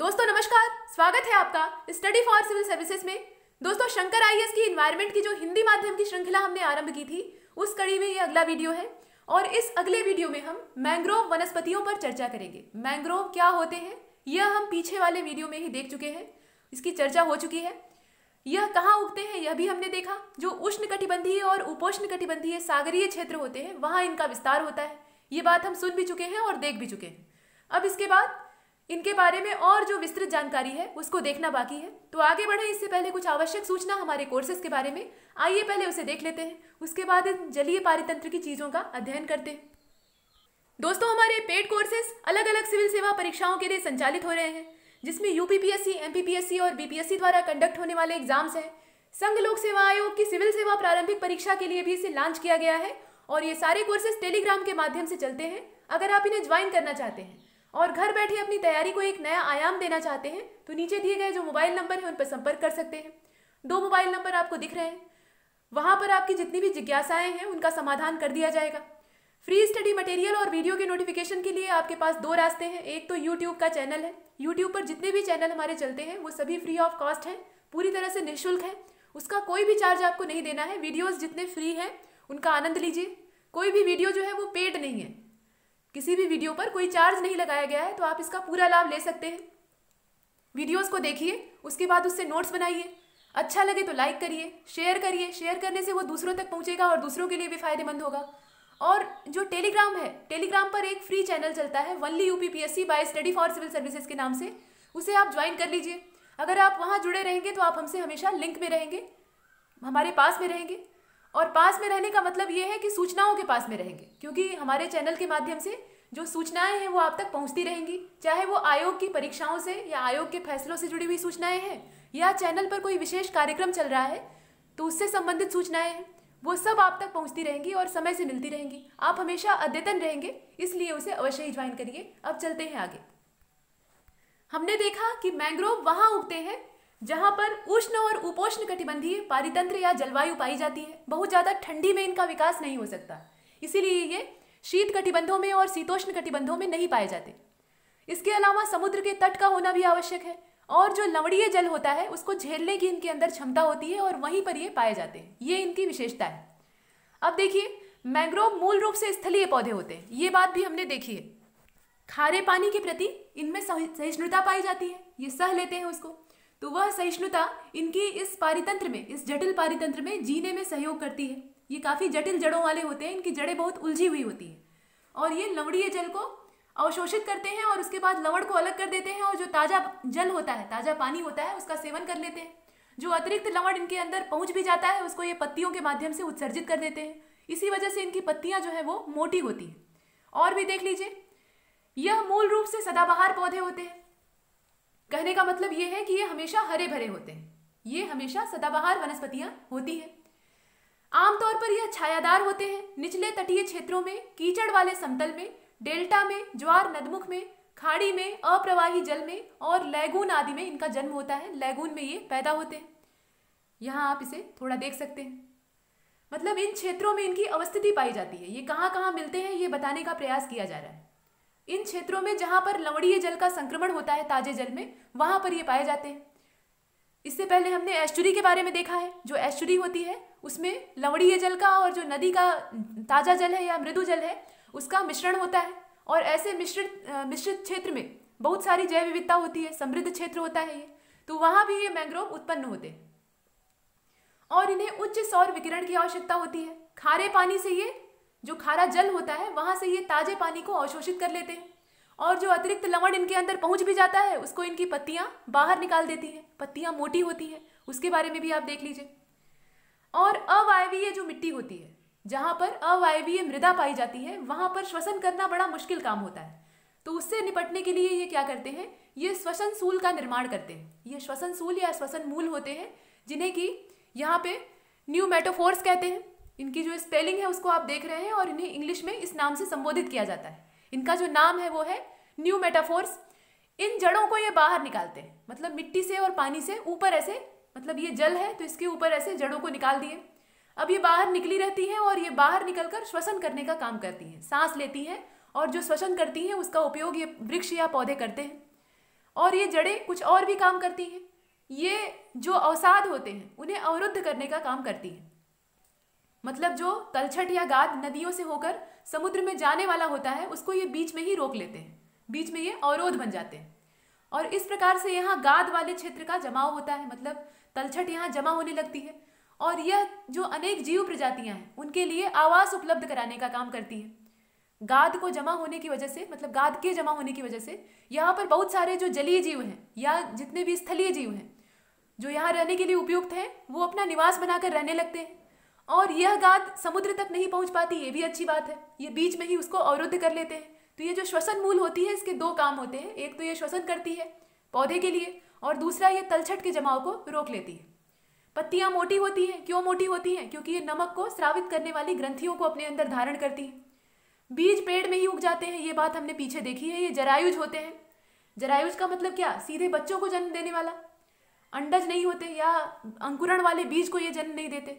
दोस्तों नमस्कार स्वागत है आपका स्टडी फॉर सिविल सर्विसेज में दोस्तों शंकर आई की इन्वायरमेंट की जो हिंदी माध्यम की श्रृंखला हमने आरंभ की थी उस कड़ी में ये अगला वीडियो है और इस अगले वीडियो में हम मैंग्रोव वनस्पतियों पर चर्चा करेंगे मैंग्रोव क्या होते हैं यह हम पीछे वाले वीडियो में ही देख चुके हैं इसकी चर्चा हो चुकी है यह कहाँ उगते हैं यह भी हमने देखा जो उष्ण और उपोष्ण कटिबंधीय सागरीय क्षेत्र होते हैं वहाँ इनका विस्तार होता है ये बात हम सुन भी चुके हैं और देख भी चुके हैं अब इसके बाद इनके बारे में और जो विस्तृत जानकारी है उसको देखना बाकी है तो आगे बढ़े इससे पहले कुछ आवश्यक सूचना हमारे कोर्सेज के बारे में आइए पहले उसे देख लेते हैं उसके बाद इन जलीय पारितंत्र की चीज़ों का अध्ययन करते हैं दोस्तों हमारे पेड कोर्सेज अलग अलग सिविल सेवा परीक्षाओं के लिए संचालित हो रहे हैं जिसमें यूपीपीएससी एमपीपीएससी और बीपीएससी द्वारा कंडक्ट होने वाले एग्जाम्स हैं संघ लोक सेवा आयोग की सिविल सेवा प्रारंभिक परीक्षा के लिए भी इसे लॉन्च किया गया है और ये सारे कोर्सेज टेलीग्राम के माध्यम से चलते हैं अगर आप इन्हें ज्वाइन करना चाहते हैं और घर बैठे अपनी तैयारी को एक नया आयाम देना चाहते हैं तो नीचे दिए गए जो मोबाइल नंबर हैं उन पर संपर्क कर सकते हैं दो मोबाइल नंबर आपको दिख रहे हैं वहाँ पर आपकी जितनी भी जिज्ञासाएं हैं उनका समाधान कर दिया जाएगा फ्री स्टडी मटेरियल और वीडियो के नोटिफिकेशन के लिए आपके पास दो रास्ते हैं एक तो यूट्यूब का चैनल है यूट्यूब पर जितने भी चैनल हमारे चलते हैं वो सभी फ्री ऑफ कॉस्ट हैं पूरी तरह से निःशुल्क है उसका कोई भी चार्ज आपको नहीं देना है वीडियोज़ जितने फ्री हैं उनका आनंद लीजिए कोई भी वीडियो जो है वो पेड नहीं है किसी भी वीडियो पर कोई चार्ज नहीं लगाया गया है तो आप इसका पूरा लाभ ले सकते हैं वीडियोस को देखिए उसके बाद उससे नोट्स बनाइए अच्छा लगे तो लाइक करिए शेयर करिए शेयर करने से वो दूसरों तक पहुँचेगा और दूसरों के लिए भी फायदेमंद होगा और जो टेलीग्राम है टेलीग्राम पर एक फ्री चैनल चलता है only U P P S C by study for civil services के नाम से उसे आप ज्वाइन कर लीजिए अगर आप वहाँ जुड़े रहेंगे तो आप हमसे हमेशा लिंक में रहेंगे हमारे पास में रहेंगे और पास में रहने का मतलब ये है कि सूचनाओं के पास में रहेंगे क्योंकि हमारे चैनल के माध्यम से जो सूचनाएं हैं वो आप तक पहुंचती रहेंगी चाहे वो आयोग की परीक्षाओं से या आयोग के फैसलों से जुड़ी हुई सूचनाएं हैं या चैनल पर कोई विशेष कार्यक्रम चल रहा है तो उससे संबंधित सूचनाएं हैं वो सब आप तक पहुंचती रहेंगी और समय से मिलती रहेंगी आप हमेशा अद्यतन रहेंगे इसलिए उसे अवश्य ही ज्वाइन करिए अब चलते हैं आगे हमने देखा कि मैंग्रोव वहाँ उगते हैं जहाँ पर उष्ण और उपोष्ण कटिबंधीय पारितंत्र या जलवायु पाई जाती है बहुत ज़्यादा ठंडी में इनका विकास नहीं हो सकता इसीलिए ये शीत कटिबंधों में और शीतोष्ण कटिबंधों में नहीं पाए जाते इसके अलावा समुद्र के तट का होना भी आवश्यक है और जो लवणीय जल होता है उसको झेलने की इनके अंदर क्षमता होती है और वहीं पर ये पाए जाते हैं ये इनकी विशेषता है अब देखिए मैंग्रोव मूल रूप से स्थलीय पौधे होते हैं ये बात भी हमने देखी है खारे पानी के प्रति इनमें सहिष्णुता पाई जाती है ये सह लेते हैं उसको तो वह सहिष्णुता इनकी इस पारितंत्र में इस जटिल पारितंत्र में जीने में सहयोग करती है ये काफ़ी जटिल जड़ों वाले होते हैं इनकी जड़ें बहुत उलझी हुई होती हैं और ये लवड़ीय जल को अवशोषित करते हैं और उसके बाद लवण को अलग कर देते हैं और जो ताज़ा जल होता है ताज़ा पानी होता है उसका सेवन कर लेते हैं जो अतिरिक्त लवण इनके अंदर पहुंच भी जाता है उसको ये पत्तियों के माध्यम से उत्सर्जित कर देते हैं इसी वजह से इनकी पत्तियां जो है वो मोटी होती हैं और भी देख लीजिए यह मूल रूप से सदाबहार पौधे होते हैं कहने का मतलब ये है कि ये हमेशा हरे भरे होते हैं ये हमेशा सदाबहार वनस्पतियाँ होती हैं आमतौर पर यह छायादार होते हैं निचले तटीय क्षेत्रों में कीचड़ वाले समतल में डेल्टा में ज्वार नदमुख में खाड़ी में अप्रवाही जल में और लैगून आदि में इनका जन्म होता है लैगून में ये पैदा होते हैं यहाँ आप इसे थोड़ा देख सकते हैं मतलब इन क्षेत्रों में इनकी अवस्थिति पाई जाती है ये कहाँ कहाँ मिलते हैं ये बताने का प्रयास किया जा रहा है इन क्षेत्रों में जहाँ पर लवणीय जल का संक्रमण होता है ताजे जल में वहाँ पर ये पाए जाते हैं इससे पहले हमने एस्चुरी के बारे में देखा है जो एस्चुरी होती है उसमें लवणीय जल का और जो नदी का ताज़ा जल है या मृदु जल है उसका मिश्रण होता है और ऐसे मिश्रित मिश्रित क्षेत्र में बहुत सारी जैव विविधता होती है समृद्ध क्षेत्र होता है ये तो वहां भी ये मैंग्रोव उत्पन्न होते हैं और इन्हें उच्च सौर विकिरण की आवश्यकता होती है खारे पानी से ये जो खारा जल होता है वहां से ये ताजे पानी को अवशोषित कर लेते हैं और जो अतिरिक्त लवण इनके अंदर पहुंच भी जाता है उसको इनकी पत्तियाँ बाहर निकाल देती हैं पत्तियाँ मोटी होती हैं उसके बारे में भी आप देख लीजिए और अवायवीय जो मिट्टी होती है जहाँ पर अवायवीय मृदा पाई जाती है वहाँ पर श्वसन करना बड़ा मुश्किल काम होता है तो उससे निपटने के लिए ये क्या करते हैं ये श्वसन सूल का निर्माण करते हैं ये श्वसन सूल या श्वसन मूल होते हैं जिन्हें कि यहाँ पे न्यू मेटोफोर्स कहते हैं इनकी जो स्पेलिंग है उसको आप देख रहे हैं और इन्हें इंग्लिश में इस नाम से संबोधित किया जाता है इनका जो नाम है वो है न्यू मेटाफोर्स इन जड़ों को ये बाहर निकालते हैं मतलब मिट्टी से और पानी से ऊपर ऐसे मतलब ये जल है तो इसके ऊपर ऐसे जड़ों को निकाल दिए अब ये बाहर निकली रहती हैं और ये बाहर निकलकर श्वसन करने का काम करती हैं सांस लेती हैं और जो श्वसन करती हैं उसका उपयोग ये वृक्ष या पौधे करते हैं और ये जड़ें कुछ और भी काम करती हैं ये जो अवसाद होते हैं उन्हें अवरुद्ध करने का काम करती हैं मतलब जो तलछट या गाद नदियों से होकर समुद्र में जाने वाला होता है उसको ये बीच में ही रोक लेते हैं बीच में ये अवरोध बन जाते हैं और इस प्रकार से यहाँ गाद वाले क्षेत्र का जमाव होता है मतलब तलछट यहाँ जमा होने लगती है और यह जो अनेक जीव प्रजातियां हैं उनके लिए आवास उपलब्ध कराने का काम करती है गाद को जमा होने की वजह से मतलब गाद के जमा होने की वजह से यहाँ पर बहुत सारे जो जलीय जीव हैं या जितने भी स्थलीय जीव हैं जो यहाँ रहने के लिए उपयुक्त हैं वो अपना निवास बनाकर रहने लगते हैं और यह गाद समुद्र तक नहीं पहुंच पाती ये भी अच्छी बात है ये बीच में ही उसको अवरुद्ध कर लेते हैं तो ये जो श्वसन मूल होती है इसके दो काम होते हैं एक तो ये श्वसन करती है पौधे के लिए और दूसरा ये तलछट के जमाव को रोक लेती है पत्तियाँ मोटी होती हैं क्यों मोटी होती हैं क्योंकि ये नमक को स्रावित करने वाली ग्रंथियों को अपने अंदर धारण करती हैं बीज पेड़ में ही उग जाते हैं ये बात हमने पीछे देखी है ये जरायुज होते हैं जरायुज का मतलब क्या सीधे बच्चों को जन्म देने वाला अंडज नहीं होते या अंकुरण वाले बीज को ये जन्म नहीं देते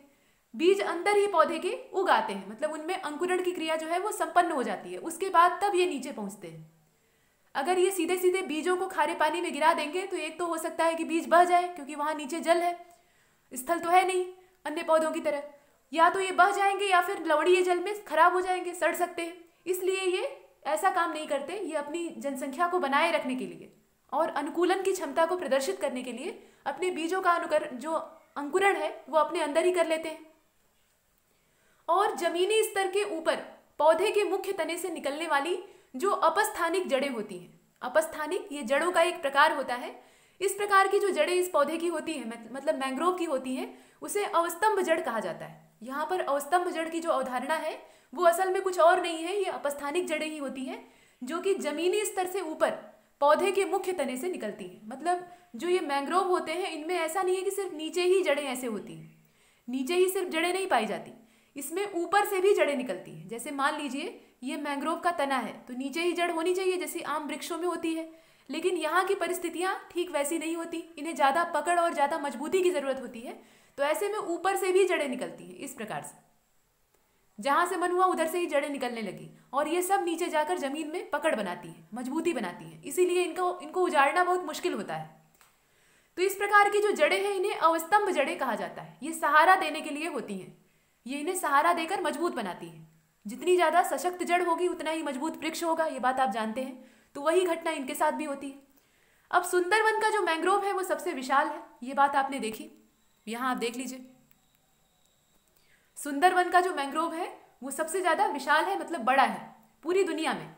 बीज अंदर ही पौधे के उगाते हैं मतलब उनमें अंकुरण की क्रिया जो है वो संपन्न हो जाती है उसके बाद तब ये नीचे पहुंचते हैं अगर ये सीधे सीधे बीजों को खारे पानी में गिरा देंगे तो एक तो हो सकता है कि बीज बह जाए क्योंकि वहाँ नीचे जल है स्थल तो है नहीं अन्य पौधों की तरह या तो ये बह जाएंगे या फिर लवड़ीय जल में खराब हो जाएंगे सड़ सकते हैं इसलिए ये ऐसा काम नहीं करते ये अपनी जनसंख्या को बनाए रखने के लिए और अनुकूलन की क्षमता को प्रदर्शित करने के लिए अपने बीजों का अनुकरण जो अंकुरण है वो अपने अंदर ही कर लेते हैं और जमीनी स्तर के ऊपर पौधे के मुख्य तने से निकलने वाली जो अपस्थानिक जड़ें होती हैं अपस्थानिक ये जड़ों का एक प्रकार होता है इस प्रकार की जो जड़ें इस पौधे की होती हैं मतलब मैंग्रोव की होती हैं उसे अवस्तंभ जड़ कहा जाता है यहाँ पर अवस्तंभ जड़ की जो अवधारणा है वो असल में कुछ और नहीं है ये अपस्थानिक जड़ें ही होती हैं जो कि जमीनी स्तर से ऊपर पौधे के मुख्य तने से निकलती हैं मतलब जो ये मैंग्रोव होते हैं इनमें ऐसा नहीं है कि सिर्फ नीचे ही जड़ें ऐसे होती हैं नीचे ही सिर्फ जड़ें नहीं पाई जाती इसमें ऊपर से भी जड़ें निकलती हैं जैसे मान लीजिए ये मैंग्रोव का तना है तो नीचे ही जड़ होनी चाहिए जैसे आम वृक्षों में होती है लेकिन यहाँ की परिस्थितियाँ ठीक वैसी नहीं होती इन्हें ज़्यादा पकड़ और ज़्यादा मजबूती की ज़रूरत होती है तो ऐसे में ऊपर से भी जड़ें निकलती हैं इस प्रकार से जहाँ से मन हुआ उधर से ही जड़ें निकलने लगी और ये सब नीचे जाकर ज़मीन में पकड़ बनाती है मजबूती बनाती है इसीलिए इनको इनको उजाड़ना बहुत मुश्किल होता है तो इस प्रकार की जो जड़ें हैं इन्हें अवस्तंभ जड़ें कहा जाता है ये सहारा देने के लिए होती हैं ये इन्हें सहारा देकर मजबूत बनाती है जितनी ज़्यादा सशक्त जड़ होगी उतना ही मजबूत वृक्ष होगा ये बात आप जानते हैं तो वही घटना इनके साथ भी होती है अब सुंदरवन का जो मैंग्रोव है वो सबसे विशाल है ये बात आपने देखी यहां आप देख लीजिए सुंदरवन का जो मैंग्रोव है वो सबसे ज़्यादा विशाल है मतलब बड़ा है पूरी दुनिया में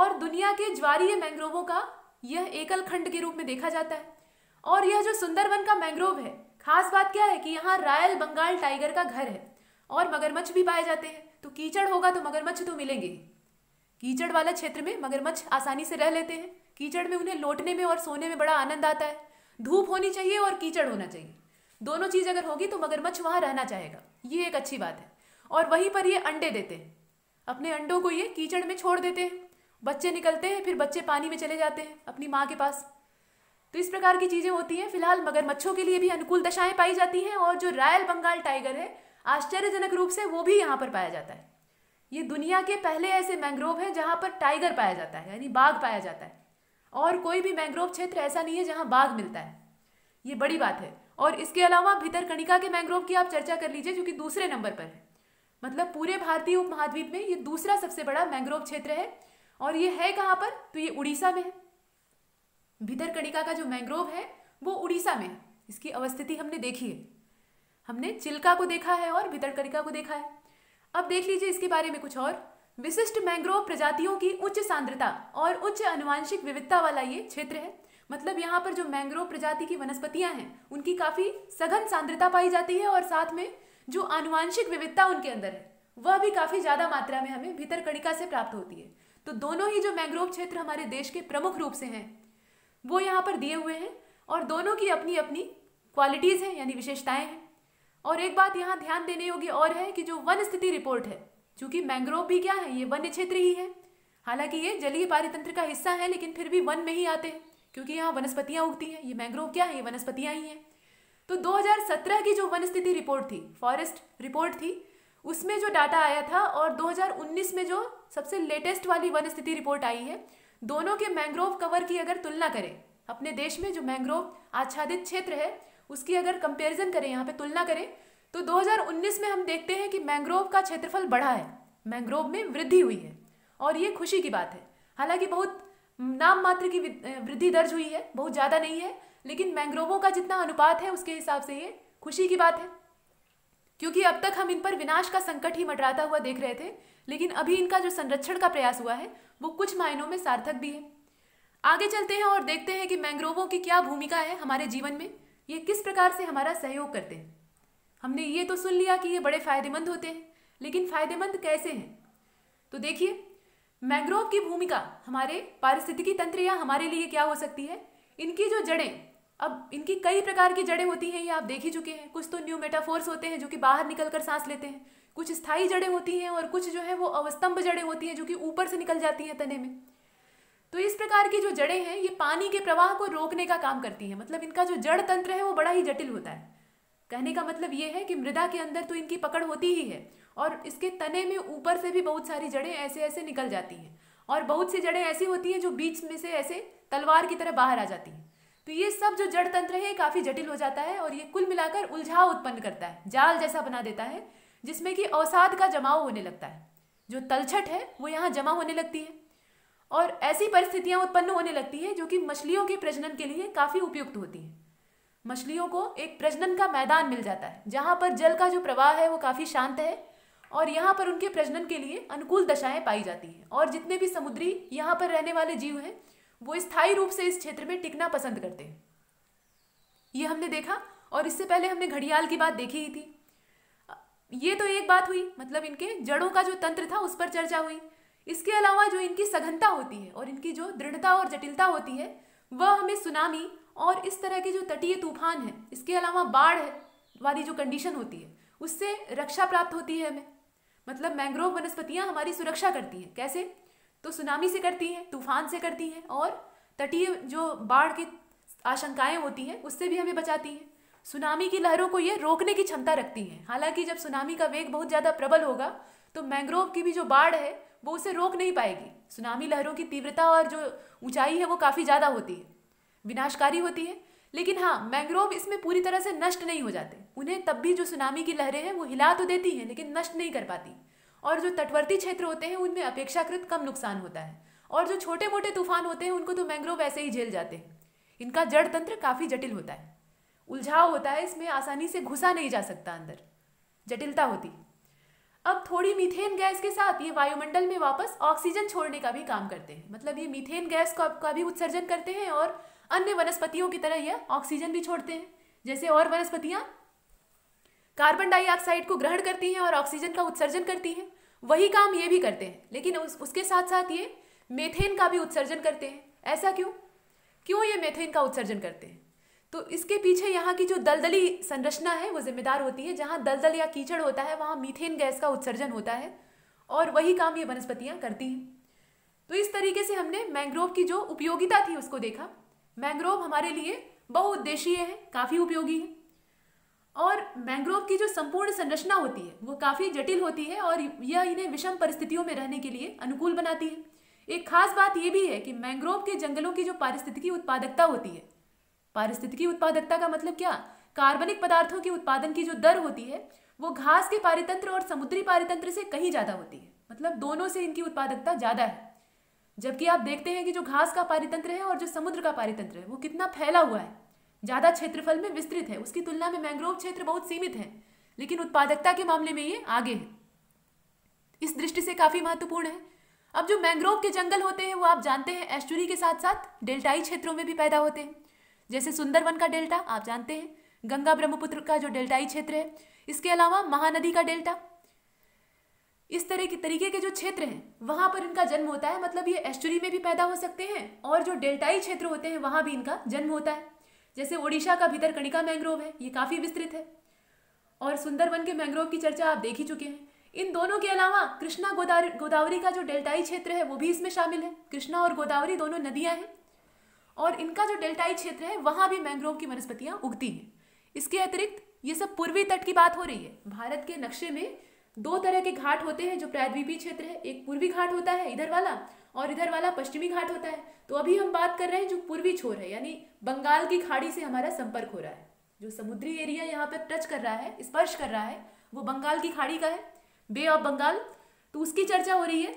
और दुनिया के ज्वारीय मैंग्रोवों का यह एकल खंड के रूप में देखा जाता है और यह जो सुंदरवन का मैंग्रोव है खास बात क्या है कि यहाँ रायल बंगाल टाइगर का घर है और मगरमच्छ भी पाए जाते हैं तो कीचड़ होगा तो मगरमच्छ तो मिलेंगे कीचड़ वाला क्षेत्र में मगरमच्छ आसानी से रह लेते हैं कीचड़ में उन्हें लौटने में और सोने में बड़ा आनंद आता है धूप होनी चाहिए और कीचड़ होना चाहिए दोनों चीज़ अगर होगी तो मगरमच्छ वहाँ रहना चाहेगा ये एक अच्छी बात है और वहीं पर ये अंडे देते हैं अपने अंडों को ये कीचड़ में छोड़ देते हैं बच्चे निकलते हैं फिर बच्चे पानी में चले जाते हैं अपनी माँ के पास तो इस प्रकार की चीज़ें होती हैं फिलहाल मगरमच्छों के लिए भी अनुकूल दशाएं पाई जाती हैं और जो रॉयल बंगाल टाइगर है आश्चर्यजनक रूप से वो भी यहाँ पर पाया जाता है ये दुनिया के पहले ऐसे मैंग्रोव हैं जहाँ पर टाइगर पाया जाता है यानी बाघ पाया जाता है और कोई भी मैंग्रोव क्षेत्र ऐसा नहीं है जहाँ बाघ मिलता है ये बड़ी बात है और इसके अलावा भितरकणिका के मैंग्रोव की आप चर्चा कर लीजिए जो कि दूसरे नंबर पर है मतलब पूरे भारतीय उपमहाद्वीप में ये दूसरा सबसे बड़ा मैंग्रोव क्षेत्र है और ये है कहाँ पर तो ये उड़ीसा में है भितरकणिका का जो मैंग्रोव है वो उड़ीसा में है इसकी अवस्थिति हमने देखी है हमने चिल्का को देखा है और भितड़करिका को देखा है अब देख लीजिए इसके बारे में कुछ और विशिष्ट मैंग्रोव प्रजातियों की उच्च सांद्रता और उच्च अनुवांशिक विविधता वाला ये क्षेत्र है मतलब यहाँ पर जो मैंग्रोव प्रजाति की वनस्पतियाँ हैं उनकी काफ़ी सघन सांद्रता पाई जाती है और साथ में जो आनुवांशिक विविधता उनके अंदर है वह भी काफ़ी ज़्यादा मात्रा में हमें भीतरकणिका से प्राप्त होती है तो दोनों ही जो मैंग्रोव क्षेत्र हमारे देश के प्रमुख रूप से हैं वो यहाँ पर दिए हुए हैं और दोनों की अपनी अपनी क्वालिटीज़ हैं यानी विशेषताएं हैं और एक बात यहाँ ध्यान देने योग्य और है कि जो वन स्थिति रिपोर्ट है चूंकि मैंग्रोव भी क्या है ये वन्य क्षेत्र ही है हालांकि ये जलीय पारितंत्र का हिस्सा है लेकिन फिर भी वन में ही आते हैं क्योंकि यहाँ वनस्पतियाँ उगती हैं ये मैंग्रोव क्या है ये वनस्पतियाँ ही हैं तो 2017 की जो वन स्थिति रिपोर्ट थी फॉरेस्ट रिपोर्ट थी उसमें जो डाटा आया था और 2019 में जो सबसे लेटेस्ट वाली वन स्थिति रिपोर्ट आई है दोनों के मैंग्रोव कवर की अगर तुलना करें अपने देश में जो मैंग्रोव आच्छादित क्षेत्र है उसकी अगर कंपैरिजन करें यहाँ पे तुलना करें तो 2019 में हम देखते हैं कि मैंग्रोव का क्षेत्रफल बढ़ा है मैंग्रोव में वृद्धि हुई है और ये खुशी की बात है हालांकि बहुत नाम मात्र की वृद्धि दर्ज हुई है बहुत ज़्यादा नहीं है लेकिन मैंग्रोवों का जितना अनुपात है उसके हिसाब से ये खुशी की बात है क्योंकि अब तक हम इन पर विनाश का संकट ही मटराता हुआ देख रहे थे लेकिन अभी इनका जो संरक्षण का प्रयास हुआ है वो कुछ मायनों में सार्थक भी है आगे चलते हैं और देखते हैं कि मैंग्रोवों की क्या भूमिका है हमारे जीवन में ये किस प्रकार से हमारा सहयोग करते हैं हमने ये तो सुन लिया कि ये बड़े फायदेमंद होते हैं लेकिन फायदेमंद कैसे हैं तो देखिए मैंग्रोव की भूमिका हमारे पारिस्थितिकी तंत्र या हमारे लिए क्या हो सकती है इनकी जो जड़ें अब इनकी कई प्रकार की जड़ें होती हैं ये आप देख ही चुके हैं कुछ तो न्यू मेटाफोर्स होते हैं जो कि बाहर निकल कर सांस लेते हैं कुछ स्थायी जड़ें होती हैं और कुछ जो है वो अवस्तंभ जड़ें होती हैं जो कि ऊपर से निकल जाती हैं तने में तो इस प्रकार की जो जड़ें हैं ये पानी के प्रवाह को रोकने का काम करती हैं मतलब इनका जो जड़ तंत्र है वो बड़ा ही जटिल होता है कहने का मतलब ये है कि मृदा के अंदर तो इनकी पकड़ होती ही है और इसके तने में ऊपर से भी बहुत सारी जड़ें ऐसे ऐसे निकल जाती हैं और बहुत सी जड़ें ऐसी होती हैं जो बीच में से ऐसे तलवार की तरह बाहर आ जाती हैं तो ये सब जो जड़ तंत्र है काफ़ी जटिल हो जाता है और ये कुल मिलाकर उलझाव उत्पन्न करता है जाल जैसा बना देता है जिसमें कि अवसाद का जमाव होने लगता है जो तलछट है वो यहाँ जमा होने लगती है और ऐसी परिस्थितियाँ उत्पन्न होने लगती है जो कि मछलियों के प्रजनन के लिए काफ़ी उपयुक्त होती हैं मछलियों को एक प्रजनन का मैदान मिल जाता है जहाँ पर जल का जो प्रवाह है वो काफ़ी शांत है और यहाँ पर उनके प्रजनन के लिए अनुकूल दशाएं पाई जाती हैं और जितने भी समुद्री यहाँ पर रहने वाले जीव हैं वो स्थायी रूप से इस क्षेत्र में टिकना पसंद करते हैं ये हमने देखा और इससे पहले हमने घड़ियाल की बात देखी ही थी ये तो एक बात हुई मतलब इनके जड़ों का जो तंत्र था उस पर चर्चा हुई इसके अलावा जो इनकी सघनता होती है और इनकी जो दृढ़ता और जटिलता होती है वह हमें सुनामी और इस तरह के जो तटीय तूफान है इसके अलावा बाढ़ वाली जो कंडीशन होती है उससे रक्षा प्राप्त होती है हमें मतलब मैंग्रोव वनस्पतियाँ हमारी सुरक्षा करती हैं कैसे तो सुनामी से करती हैं तूफान से करती हैं और तटीय जो बाढ़ की आशंकाएं होती हैं उससे भी हमें बचाती हैं सुनामी की लहरों को ये रोकने की क्षमता रखती हैं हालांकि जब सुनामी का वेग बहुत ज़्यादा प्रबल होगा तो मैंग्रोव की भी जो बाढ़ है वो उसे रोक नहीं पाएगी सुनामी लहरों की तीव्रता और जो ऊंचाई है वो काफ़ी ज़्यादा होती है विनाशकारी होती है लेकिन हाँ मैंग्रोव इसमें पूरी तरह से नष्ट नहीं हो जाते उन्हें तब भी जो सुनामी की लहरें हैं वो हिला तो देती हैं लेकिन नष्ट नहीं कर पाती और जो तटवर्ती क्षेत्र होते हैं उनमें अपेक्षाकृत कम नुकसान होता है और जो छोटे मोटे तूफान होते हैं उनको तो मैंग्रोव ऐसे ही झेल जाते हैं इनका जड़ तंत्र काफ़ी जटिल होता है उलझाव होता है इसमें आसानी से घुसा नहीं जा सकता अंदर जटिलता होती अब थोड़ी मीथेन गैस के साथ ये वायुमंडल में वापस ऑक्सीजन छोड़ने का भी काम करते हैं मतलब ये मीथेन गैस का, का भी उत्सर्जन करते हैं और अन्य वनस्पतियों की तरह यह ऑक्सीजन भी छोड़ते हैं जैसे और वनस्पतियां कार्बन डाइऑक्साइड को ग्रहण करती हैं और ऑक्सीजन का उत्सर्जन करती हैं वही काम ये भी करते हैं लेकिन उस, उसके साथ साथ ये मेथेन का भी उत्सर्जन करते हैं ऐसा क्यों क्यों ये मेथेन का उत्सर्जन करते हैं तो इसके पीछे यहाँ की जो दलदली संरचना है वो जिम्मेदार होती है जहाँ दलदल या कीचड़ होता है वहाँ मीथेन गैस का उत्सर्जन होता है और वही काम ये वनस्पतियाँ करती हैं तो इस तरीके से हमने मैंग्रोव की जो उपयोगिता थी उसको देखा मैंग्रोव हमारे लिए बहुउद्देशीय है काफ़ी उपयोगी है और मैंग्रोव की जो संपूर्ण संरचना होती है वो काफ़ी जटिल होती है और यह इन्हें विषम परिस्थितियों में रहने के लिए अनुकूल बनाती है एक खास बात यह भी है कि मैंग्रोव के जंगलों की जो पारिस्थितिकी उत्पादकता होती है पारिस्थितिकी उत्पादकता का मतलब क्या कार्बनिक पदार्थों के उत्पादन की जो दर होती है वो घास के पारितंत्र और समुद्री पारितंत्र से कहीं ज़्यादा होती है मतलब दोनों से इनकी उत्पादकता ज़्यादा है जबकि आप देखते हैं कि जो घास का पारितंत्र है और जो समुद्र का पारितंत्र है वो कितना फैला हुआ है ज़्यादा क्षेत्रफल में विस्तृत है उसकी तुलना में मैंग्रोव क्षेत्र बहुत सीमित है लेकिन उत्पादकता के मामले में ये आगे है इस दृष्टि से काफ़ी महत्वपूर्ण है अब जो मैंग्रोव के जंगल होते हैं वो आप जानते हैं एस्टुरी के साथ साथ डेल्टाई क्षेत्रों में भी पैदा होते हैं जैसे सुंदरवन का डेल्टा आप जानते हैं गंगा ब्रह्मपुत्र का जो डेल्टाई क्षेत्र है इसके अलावा महानदी का डेल्टा इस तरह के तरीके के जो क्षेत्र हैं वहाँ पर इनका जन्म होता है मतलब ये एस्टुरी में भी पैदा हो सकते हैं और जो डेल्टाई क्षेत्र होते हैं वहाँ भी इनका जन्म होता है जैसे ओडिशा का भीतर कणिका मैंग्रोव है ये काफ़ी विस्तृत है और सुंदरवन के मैंग्रोव की चर्चा आप देख ही चुके हैं इन दोनों के अलावा कृष्णा गोदावरी गोदावरी का जो डेल्टाई क्षेत्र है वो भी इसमें शामिल है कृष्णा और गोदावरी दोनों नदियाँ हैं और इनका जो डेल्टाई क्षेत्र है वहाँ भी मैंग्रोव की वनस्पतियाँ उगती हैं इसके अतिरिक्त ये सब पूर्वी तट की बात हो रही है भारत के नक्शे में दो तरह के घाट होते हैं जो प्रायद्वीपीय क्षेत्र है एक पूर्वी घाट होता है इधर वाला और इधर वाला पश्चिमी घाट होता है तो अभी हम बात कर रहे हैं जो पूर्वी छोर है यानी बंगाल की खाड़ी से हमारा संपर्क हो रहा है जो समुद्री एरिया यहाँ पर टच कर रहा है स्पर्श कर रहा है वो बंगाल की खाड़ी का है बे ऑफ बंगाल तो उसकी चर्चा हो रही है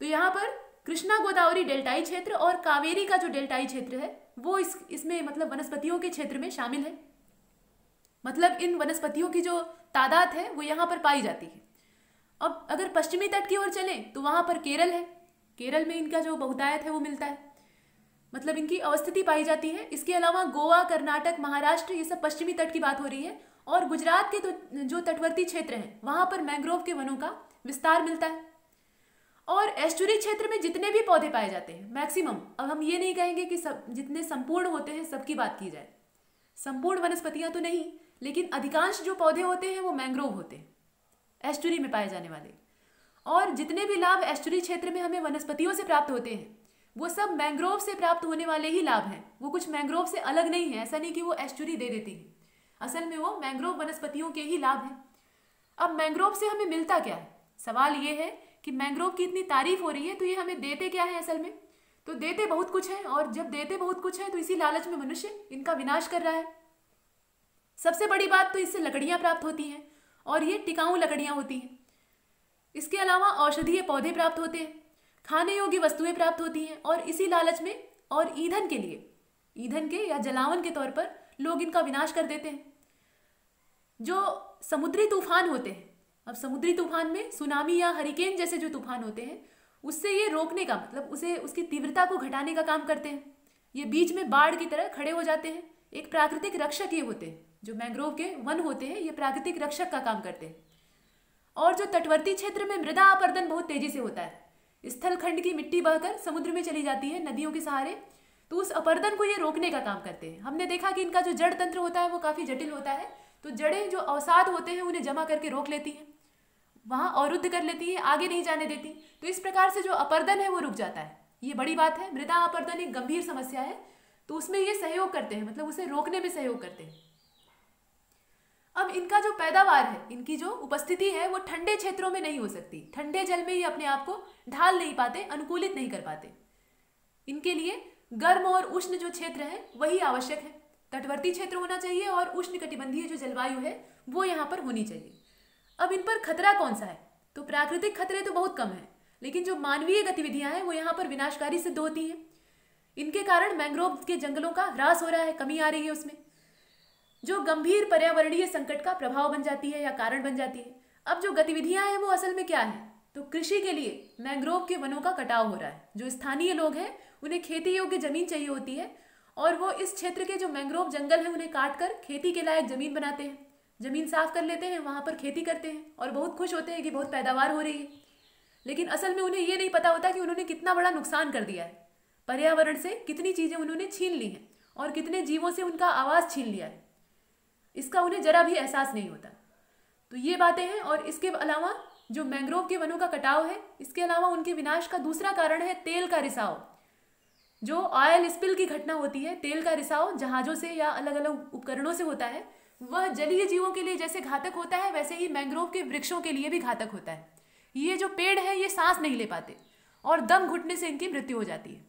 तो यहाँ पर कृष्णा गोदावरी डेल्टाई क्षेत्र और कावेरी का जो डेल्टाई क्षेत्र है वो इस इसमें मतलब वनस्पतियों के क्षेत्र में शामिल है मतलब इन वनस्पतियों की जो तादाद है वो यहाँ पर पाई जाती है अब अगर पश्चिमी तट की ओर चलें तो वहाँ पर केरल है केरल में इनका जो बहुतायत है वो मिलता है मतलब इनकी अवस्थिति पाई जाती है इसके अलावा गोवा कर्नाटक महाराष्ट्र ये सब पश्चिमी तट की बात हो रही है और गुजरात के तो जो तटवर्ती क्षेत्र हैं वहाँ पर मैंग्रोव के वनों का विस्तार मिलता है और एस्टुरी क्षेत्र में जितने भी पौधे पाए जाते हैं मैक्सिमम अब हम ये नहीं कहेंगे कि सब जितने संपूर्ण होते हैं सबकी बात की जाए संपूर्ण वनस्पतियाँ तो नहीं लेकिन अधिकांश जो पौधे होते हैं वो मैंग्रोव होते हैं एस्टुरी में पाए जाने वाले और जितने भी लाभ एस्टुरी क्षेत्र में हमें वनस्पतियों से प्राप्त होते हैं वो सब मैंग्रोव से प्राप्त होने वाले ही लाभ हैं वो कुछ मैंग्रोव से अलग नहीं है ऐसा नहीं कि वो एस्टुरी दे देती है असल में वो मैंग्रोव वनस्पतियों के ही लाभ हैं अब मैंग्रोव से हमें मिलता क्या है सवाल ये है कि मैंग्रोव की इतनी तारीफ हो रही है तो ये हमें देते क्या है असल में तो देते बहुत कुछ है और जब देते बहुत कुछ है तो इसी लालच में मनुष्य इनका विनाश कर रहा है सबसे बड़ी बात तो इससे लकड़ियाँ प्राप्त होती हैं और ये टिकाऊ लकड़ियाँ होती हैं इसके अलावा औषधीय पौधे प्राप्त होते हैं खाने योग्य वस्तुएं प्राप्त होती हैं और इसी लालच में और ईंधन के लिए ईंधन के या जलावन के तौर पर लोग इनका विनाश कर देते हैं जो समुद्री तूफान होते हैं अब समुद्री तूफान में सुनामी या हरिकेन जैसे जो तूफान होते हैं उससे ये रोकने का मतलब उसे उसकी तीव्रता को घटाने का काम करते हैं ये बीच में बाढ़ की तरह खड़े हो जाते हैं एक प्राकृतिक रक्षक ये होते हैं जो मैंग्रोव के वन होते हैं ये प्राकृतिक रक्षक का काम करते हैं और जो तटवर्ती क्षेत्र में मृदा अपर्दन बहुत तेजी से होता है स्थलखंड की मिट्टी बहकर समुद्र में चली जाती है नदियों के सहारे तो उस अपर्दन को ये रोकने का काम करते हैं हमने देखा कि इनका जो जड़ तंत्र होता है वो काफ़ी जटिल होता है तो जड़ें जो अवसाद होते हैं उन्हें जमा करके रोक लेती हैं वहाँ अवरुद्ध कर लेती है आगे नहीं जाने देती तो इस प्रकार से जो अपर्दन है वो रुक जाता है ये बड़ी बात है मृदा अपर्दन एक गंभीर समस्या है तो उसमें ये सहयोग करते हैं मतलब उसे रोकने में सहयोग करते हैं अब इनका जो पैदावार है इनकी जो उपस्थिति है वो ठंडे क्षेत्रों में नहीं हो सकती ठंडे जल में ये अपने आप को ढाल नहीं पाते अनुकूलित नहीं कर पाते इनके लिए गर्म और उष्ण जो क्षेत्र है वही आवश्यक है तटवर्ती क्षेत्र होना चाहिए और उष्ण कटिबंधीय जो जलवायु है वो यहाँ पर होनी चाहिए अब इन पर खतरा कौन सा है तो प्राकृतिक खतरे तो बहुत कम हैं लेकिन जो मानवीय गतिविधियां हैं वो यहाँ पर विनाशकारी सिद्ध होती हैं इनके कारण मैंग्रोव के जंगलों का ह्रास हो रहा है कमी आ रही है उसमें जो गंभीर पर्यावरणीय संकट का प्रभाव बन जाती है या कारण बन जाती है अब जो गतिविधियां हैं वो असल में क्या है तो कृषि के लिए मैंग्रोव के वनों का कटाव हो रहा है जो स्थानीय लोग हैं उन्हें खेती योग्य जमीन चाहिए होती है और वो इस क्षेत्र के जो मैंग्रोव जंगल हैं उन्हें काट कर खेती के लायक जमीन बनाते हैं ज़मीन साफ़ कर लेते हैं वहाँ पर खेती करते हैं और बहुत खुश होते हैं कि बहुत पैदावार हो रही है लेकिन असल में उन्हें ये नहीं पता होता कि उन्होंने कितना बड़ा नुकसान कर दिया है पर्यावरण से कितनी चीज़ें उन्होंने छीन ली हैं और कितने जीवों से उनका आवाज़ छीन लिया है इसका उन्हें ज़रा भी एहसास नहीं होता तो ये बातें हैं और इसके अलावा जो मैंग्रोव के वनों का कटाव है इसके अलावा उनके विनाश का दूसरा कारण है तेल का रिसाव जो ऑयल स्पिल की घटना होती है तेल का रिसाव जहाज़ों से या अलग अलग उपकरणों से होता है वह जलीय जीवों के लिए जैसे घातक होता है वैसे ही मैंग्रोव के वृक्षों के लिए भी घातक होता है ये जो पेड़ है ये सांस नहीं ले पाते और दम घुटने से इनकी मृत्यु हो जाती है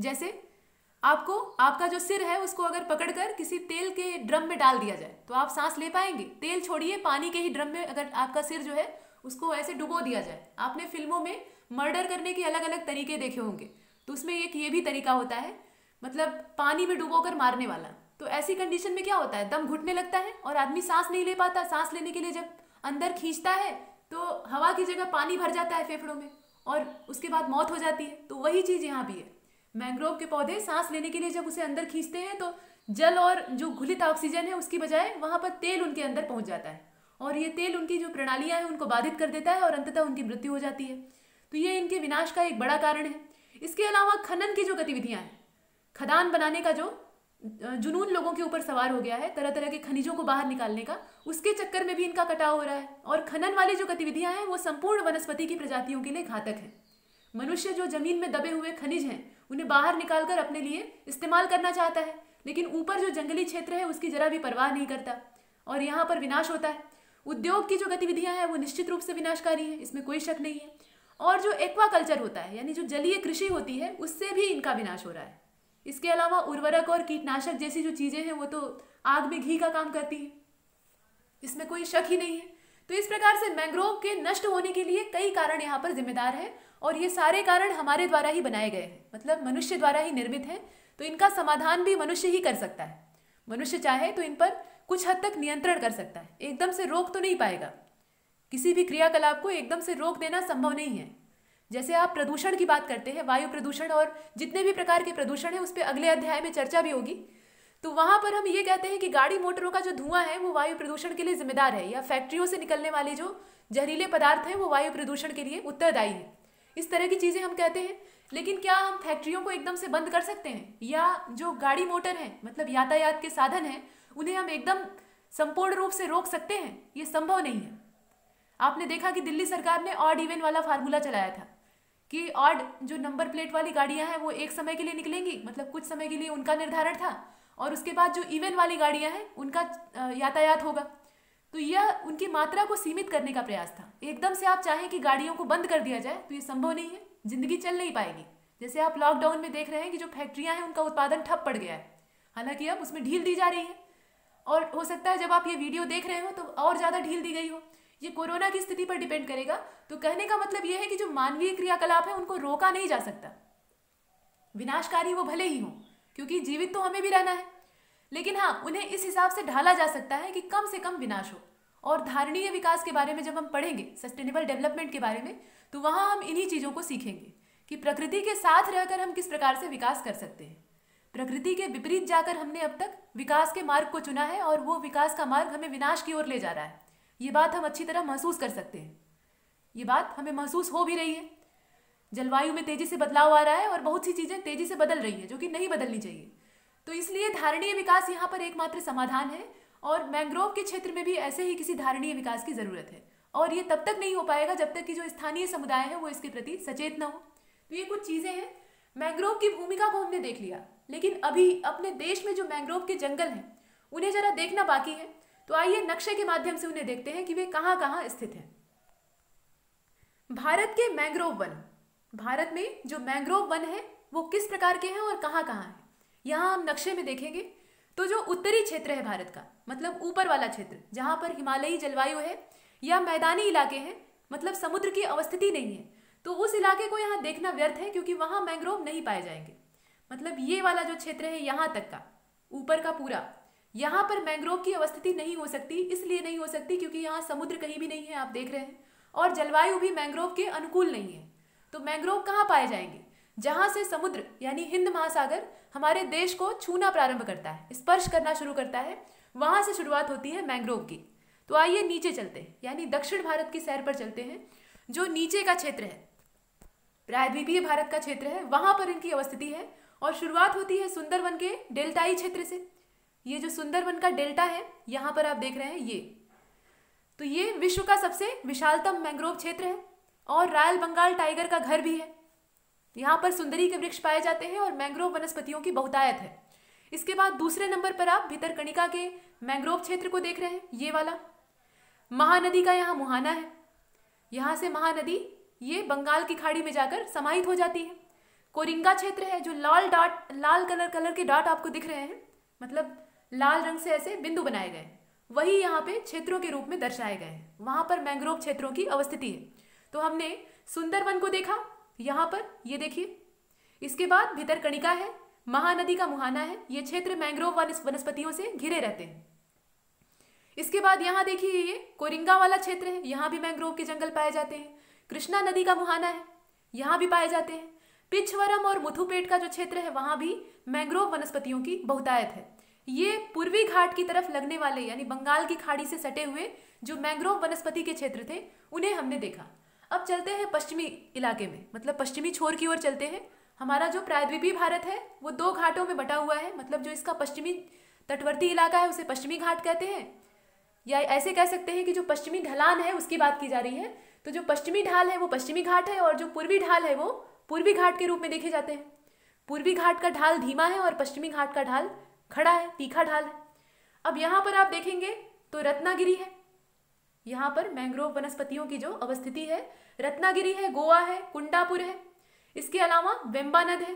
जैसे आपको आपका जो सिर है उसको अगर पकड़कर किसी तेल के ड्रम में डाल दिया जाए तो आप सांस ले पाएंगे तेल छोड़िए पानी के ही ड्रम में अगर आपका सिर जो है उसको ऐसे डुबो दिया जाए आपने फिल्मों में मर्डर करने के अलग अलग तरीके देखे होंगे तो उसमें एक ये भी तरीका होता है मतलब पानी में डुबो कर मारने वाला तो ऐसी कंडीशन में क्या होता है दम घुटने लगता है और आदमी सांस नहीं ले पाता सांस लेने के लिए जब अंदर खींचता है तो हवा की जगह पानी भर जाता है फेफड़ों में और उसके बाद मौत हो जाती है तो वही चीज़ यहाँ भी है मैंग्रोव के पौधे सांस लेने के लिए जब उसे अंदर खींचते हैं तो जल और जो घुलित ऑक्सीजन है उसकी बजाय वहाँ पर तेल उनके अंदर पहुँच जाता है और ये तेल उनकी जो प्रणालियाँ हैं उनको बाधित कर देता है और अंततः उनकी मृत्यु हो जाती है तो ये इनके विनाश का एक बड़ा कारण है इसके अलावा खनन की जो गतिविधियाँ हैं खदान बनाने का जो जुनून लोगों के ऊपर सवार हो गया है तरह तरह के खनिजों को बाहर निकालने का उसके चक्कर में भी इनका कटाव हो रहा है और खनन वाली जो गतिविधियां हैं वो संपूर्ण वनस्पति की प्रजातियों के लिए घातक है मनुष्य जो जमीन में दबे हुए खनिज हैं उन्हें बाहर निकाल कर अपने लिए इस्तेमाल करना चाहता है लेकिन ऊपर जो जंगली क्षेत्र है उसकी जरा भी परवाह नहीं करता और यहाँ पर विनाश होता है उद्योग की जो गतिविधियाँ हैं वो निश्चित रूप से विनाशकारी हैं इसमें कोई शक नहीं है और जो एक्वाकल्चर होता है यानी जो जलीय कृषि होती है उससे भी इनका विनाश हो रहा है इसके अलावा उर्वरक और कीटनाशक जैसी जो चीज़ें हैं वो तो आग में घी का काम करती हैं इसमें कोई शक ही नहीं है तो इस प्रकार से मैंग्रोव के नष्ट होने के लिए कई कारण यहाँ पर जिम्मेदार हैं और ये सारे कारण हमारे द्वारा ही बनाए गए हैं मतलब मनुष्य द्वारा ही निर्मित हैं तो इनका समाधान भी मनुष्य ही कर सकता है मनुष्य चाहे तो इन पर कुछ हद तक नियंत्रण कर सकता है एकदम से रोक तो नहीं पाएगा किसी भी क्रियाकलाप को एकदम से रोक देना संभव नहीं है जैसे आप प्रदूषण की बात करते हैं वायु प्रदूषण और जितने भी प्रकार के प्रदूषण है उस पर अगले अध्याय में चर्चा भी होगी तो वहाँ पर हम ये कहते हैं कि गाड़ी मोटरों का जो धुआं है वो वायु प्रदूषण के लिए जिम्मेदार है या फैक्ट्रियों से निकलने वाले जो जहरीले पदार्थ हैं वो वायु प्रदूषण के लिए उत्तरदायी है इस तरह की चीज़ें हम कहते हैं लेकिन क्या हम फैक्ट्रियों को एकदम से बंद कर सकते हैं या जो गाड़ी मोटर हैं मतलब यातायात के साधन हैं उन्हें हम एकदम संपूर्ण रूप से रोक सकते हैं ये संभव नहीं है आपने देखा कि दिल्ली सरकार ने ऑड इवेंट वाला फार्मूला चलाया था कि ऑड जो नंबर प्लेट वाली गाड़ियां हैं वो एक समय के लिए निकलेंगी मतलब कुछ समय के लिए उनका निर्धारण था और उसके बाद जो इवेंट वाली गाड़ियां हैं उनका यातायात होगा तो यह उनकी मात्रा को सीमित करने का प्रयास था एकदम से आप चाहें कि गाड़ियों को बंद कर दिया जाए तो ये संभव नहीं है जिंदगी चल नहीं पाएगी जैसे आप लॉकडाउन में देख रहे हैं कि जो फैक्ट्रियां हैं उनका उत्पादन ठप पड़ गया है हालांकि अब उसमें ढील दी जा रही है और हो सकता है जब आप ये वीडियो देख रहे हो तो और ज़्यादा ढील दी गई हो ये कोरोना की स्थिति पर डिपेंड करेगा तो कहने का मतलब यह है कि जो मानवीय क्रियाकलाप है उनको रोका नहीं जा सकता विनाशकारी वो भले ही हो क्योंकि जीवित तो हमें भी रहना है लेकिन हाँ उन्हें इस हिसाब से ढाला जा सकता है कि कम से कम विनाश हो और धारणीय विकास के बारे में जब हम पढ़ेंगे सस्टेनेबल डेवलपमेंट के बारे में तो वहाँ हम इन्हीं चीज़ों को सीखेंगे कि प्रकृति के साथ रहकर हम किस प्रकार से विकास कर सकते हैं प्रकृति के विपरीत जाकर हमने अब तक विकास के मार्ग को चुना है और वो विकास का मार्ग हमें विनाश की ओर ले जा रहा है ये बात हम अच्छी तरह महसूस कर सकते हैं ये बात हमें महसूस हो भी रही है जलवायु में तेज़ी से बदलाव आ रहा है और बहुत सी चीज़ें तेज़ी से बदल रही है जो कि नहीं बदलनी चाहिए तो इसलिए धारणीय विकास यहाँ पर एकमात्र समाधान है और मैंग्रोव के क्षेत्र में भी ऐसे ही किसी धारणीय विकास की ज़रूरत है और ये तब तक नहीं हो पाएगा जब तक कि जो स्थानीय समुदाय है वो इसके प्रति सचेत न हो तो ये कुछ चीज़ें हैं मैंग्रोव की भूमिका को हमने देख लिया लेकिन अभी अपने देश में जो मैंग्रोव के जंगल हैं उन्हें ज़रा देखना बाकी है तो आइए नक्शे के माध्यम से उन्हें देखते हैं कि वे कहां कहां स्थित हैं भारत के मैंग्रोव वन भारत में जो मैंग्रोव वन है वो किस प्रकार के हैं और कहां कहां है यहाँ हम नक्शे में देखेंगे तो जो उत्तरी क्षेत्र है भारत का मतलब ऊपर वाला क्षेत्र जहां पर हिमालयी जलवायु है या मैदानी इलाके हैं मतलब समुद्र की अवस्थिति नहीं है तो उस इलाके को यहाँ देखना व्यर्थ है क्योंकि वहां मैंग्रोव नहीं पाए जाएंगे मतलब ये वाला जो क्षेत्र है यहां तक का ऊपर का पूरा यहाँ पर मैंग्रोव की अवस्थिति नहीं हो सकती इसलिए नहीं हो सकती क्योंकि यहाँ समुद्र कहीं भी नहीं है आप देख रहे हैं और जलवायु भी मैंग्रोव के अनुकूल नहीं है तो मैंग्रोव कहाँ पाए जाएंगे जहाँ से समुद्र यानी हिंद महासागर हमारे देश को छूना प्रारंभ करता है स्पर्श करना शुरू करता है वहाँ से शुरुआत होती है मैंग्रोव की तो आइए नीचे चलते हैं यानी दक्षिण भारत की सैर पर चलते हैं जो नीचे का क्षेत्र है प्रायद्वीपीय भारत का क्षेत्र है वहाँ पर इनकी अवस्थिति है और शुरुआत होती है सुंदरवन के डेल्टाई क्षेत्र से ये जो वन का डेल्टा है यहाँ पर आप देख रहे हैं ये तो ये विश्व का सबसे विशालतम मैंग्रोव क्षेत्र है और रायल बंगाल टाइगर का घर भी है यहाँ पर सुंदरी के वृक्ष पाए जाते हैं और मैंग्रोव वनस्पतियों की बहुतायत है इसके बाद दूसरे नंबर पर आप कणिका के मैंग्रोव क्षेत्र को देख रहे हैं ये वाला महानदी का यहाँ मुहाना है यहाँ से महानदी ये बंगाल की खाड़ी में जाकर समाहित हो जाती है कोरिंगा क्षेत्र है जो लाल डॉट लाल कलर कलर के डॉट आपको दिख रहे हैं मतलब लाल रंग से ऐसे बिंदु बनाए गए वही यहाँ पे क्षेत्रों के रूप में दर्शाए गए वहां पर मैंग्रोव क्षेत्रों की अवस्थिति है तो हमने सुंदरवन को देखा यहाँ पर ये देखिए इसके बाद भीतर कणिका है महानदी का मुहाना है ये क्षेत्र मैंग्रोव वनस्पतियों से घिरे रहते हैं इसके बाद यहाँ देखिए ये कोरिंगा वाला क्षेत्र है यहाँ भी मैंग्रोव के जंगल पाए जाते हैं कृष्णा नदी का मुहाना है यहाँ भी पाए जाते हैं पिछवरम और मुथुपेट का जो क्षेत्र है वहाँ भी मैंग्रोव वनस्पतियों की बहुतायत है ये पूर्वी घाट की तरफ लगने वाले यानी बंगाल की खाड़ी से सटे हुए जो मैंग्रोव वनस्पति के क्षेत्र थे उन्हें हमने देखा अब चलते हैं पश्चिमी इलाके में मतलब पश्चिमी छोर की ओर चलते हैं हमारा जो प्रायद्वीपी भारत है वो दो घाटों में बटा हुआ है मतलब जो इसका पश्चिमी तटवर्ती इलाका है उसे पश्चिमी घाट कहते हैं या ऐसे कह सकते हैं कि जो पश्चिमी ढलान है उसकी बात की जा रही है तो जो पश्चिमी ढाल है वो पश्चिमी घाट है और जो पूर्वी ढाल है वो पूर्वी घाट के रूप में देखे जाते हैं पूर्वी घाट का ढाल धीमा है और पश्चिमी घाट का ढाल खड़ा है तीखा ढाल है अब यहां पर आप देखेंगे तो रत्नागिरी है यहां पर मैंग्रोव वनस्पतियों की जो अवस्थिति है रत्नागिरी है गोवा है कुंडापुर है इसके अलावा वेम्बानद है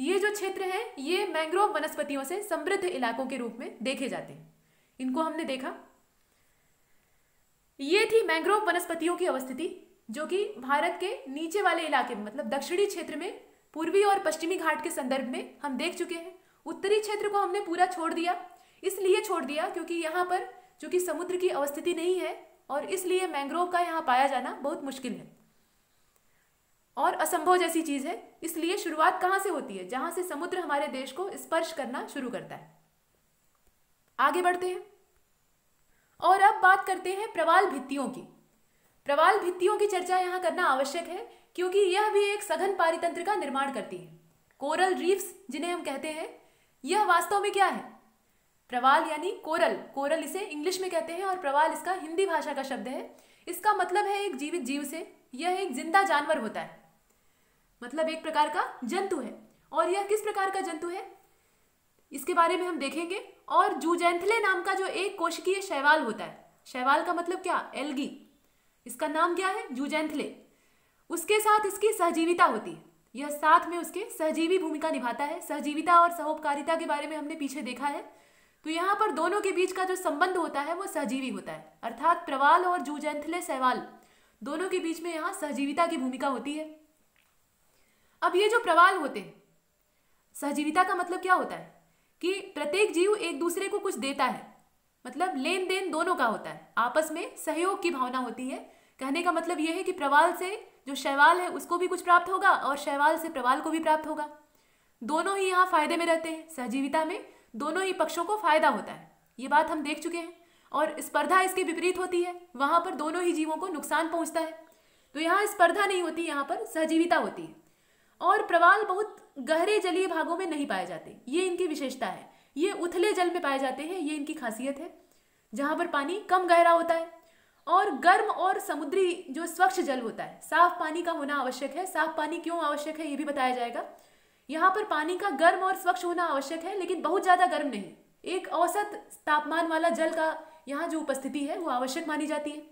ये जो क्षेत्र है ये मैंग्रोव वनस्पतियों से समृद्ध इलाकों के रूप में देखे जाते हैं इनको हमने देखा ये थी मैंग्रोव वनस्पतियों की अवस्थिति जो कि भारत के नीचे वाले इलाके में मतलब दक्षिणी क्षेत्र में पूर्वी और पश्चिमी घाट के संदर्भ में हम देख चुके हैं उत्तरी क्षेत्र को हमने पूरा छोड़ दिया इसलिए छोड़ दिया क्योंकि यहाँ पर चूंकि समुद्र की अवस्थिति नहीं है और इसलिए मैंग्रोव का यहाँ पाया जाना बहुत मुश्किल है और असंभव जैसी चीज़ है इसलिए शुरुआत कहाँ से होती है जहां से समुद्र हमारे देश को स्पर्श करना शुरू करता है आगे बढ़ते हैं और अब बात करते हैं प्रवाल भित्तियों की प्रवाल भित्तियों की चर्चा यहाँ करना आवश्यक है क्योंकि यह भी एक सघन पारितंत्र का निर्माण करती है कोरल रीफ्स जिन्हें हम कहते हैं यह वास्तव में क्या है प्रवाल यानी कोरल कोरल इसे इंग्लिश में कहते हैं और प्रवाल इसका हिंदी भाषा का शब्द है इसका मतलब है एक जीवित जीव से यह एक जिंदा जानवर होता है मतलब एक प्रकार का जंतु है और यह किस प्रकार का जंतु है इसके बारे में हम देखेंगे और जूजैंथले नाम का जो एक कोशिकीय शैवाल होता है शैवाल का मतलब क्या एल्गी इसका नाम क्या है जूजैंथले उसके साथ इसकी सहजीविता होती है यह साथ में उसके सहजीवी भूमिका निभाता है सहजीविता और सहोपकारिता के बारे में हमने पीछे देखा है तो यहाँ पर दोनों के बीच का जो संबंध होता है वो सहजीवी होता है अर्थात प्रवाल और जूजैंथले सहवाल दोनों के बीच में यहाँ सहजीविता की भूमिका होती है अब ये जो प्रवाल होते हैं सहजीविता का मतलब क्या होता है कि प्रत्येक जीव एक दूसरे को कुछ देता है मतलब लेन देन दोनों का होता है आपस में सहयोग की भावना होती है कहने का मतलब यह है कि प्रवाल से जो शैवाल है उसको भी कुछ प्राप्त होगा और शैवाल से प्रवाल को भी प्राप्त होगा दोनों ही यहाँ फायदे में रहते हैं सहजीविता में दोनों ही पक्षों को फायदा होता है ये बात हम देख चुके हैं और स्पर्धा इसके विपरीत होती है वहाँ पर दोनों ही जीवों को नुकसान पहुँचता है तो यहाँ स्पर्धा नहीं होती यहाँ पर सहजीविता होती है और प्रवाल बहुत गहरे जलीय भागों में नहीं पाए जाते ये इनकी विशेषता है ये उथले जल में पाए जाते हैं ये इनकी खासियत है जहाँ पर पानी कम गहरा होता है और गर्म और समुद्री जो स्वच्छ जल होता है साफ पानी का होना आवश्यक है साफ पानी क्यों आवश्यक है ये भी बताया जाएगा यहाँ पर पानी का गर्म और स्वच्छ होना आवश्यक है लेकिन बहुत ज़्यादा गर्म नहीं एक औसत तापमान वाला जल का यहाँ जो उपस्थिति है वो आवश्यक मानी जाती है